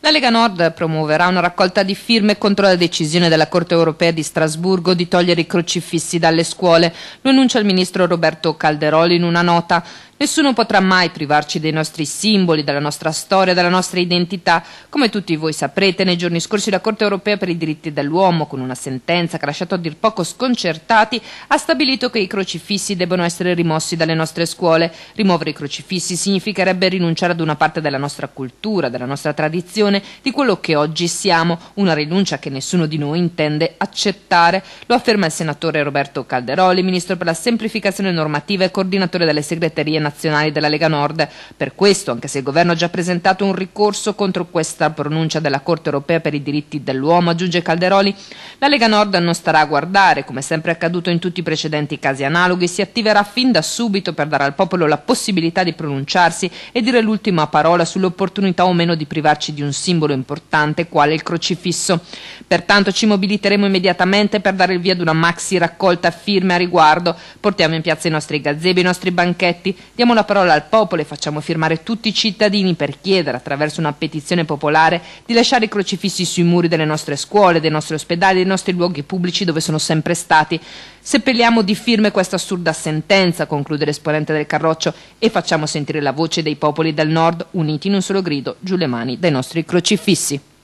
La Lega Nord promuoverà una raccolta di firme contro la decisione della Corte europea di Strasburgo di togliere i crocifissi dalle scuole. Lo annuncia il ministro Roberto Calderoli in una nota. Nessuno potrà mai privarci dei nostri simboli, della nostra storia, della nostra identità. Come tutti voi saprete, nei giorni scorsi la Corte europea per i diritti dell'uomo, con una sentenza che ha lasciato a dir poco sconcertati, ha stabilito che i crocifissi debbano essere rimossi dalle nostre scuole. Rimuovere i crocifissi significherebbe rinunciare ad una parte della nostra cultura, della nostra tradizione, di quello che oggi siamo, una rinuncia che nessuno di noi intende accettare. Lo afferma il senatore Roberto Calderoli, ministro per la semplificazione normativa e coordinatore delle segreterie nazionali della Lega Nord. Per questo, anche se il governo ha già presentato un ricorso contro questa pronuncia della Corte europea per i diritti dell'uomo, aggiunge Calderoli, la Lega Nord non starà a guardare, come sempre accaduto in tutti i precedenti casi analoghi, si attiverà fin da subito per dare al popolo la possibilità di pronunciarsi e dire l'ultima parola sull'opportunità o meno di privarci di un simbolo importante quale il crocifisso. Pertanto ci mobiliteremo immediatamente per dare il via ad una maxi raccolta firme a riguardo. Portiamo in piazza i nostri gazebi, i nostri banchetti, diamo la parola al popolo e facciamo firmare tutti i cittadini per chiedere, attraverso una petizione popolare, di lasciare i crocifissi sui muri delle nostre scuole, dei nostri ospedali i nostri luoghi pubblici dove sono sempre stati. Seppelliamo di firme questa assurda sentenza, conclude l'esponente del Carroccio, e facciamo sentire la voce dei popoli del nord uniti in un solo grido, giù le mani dai nostri crocifissi.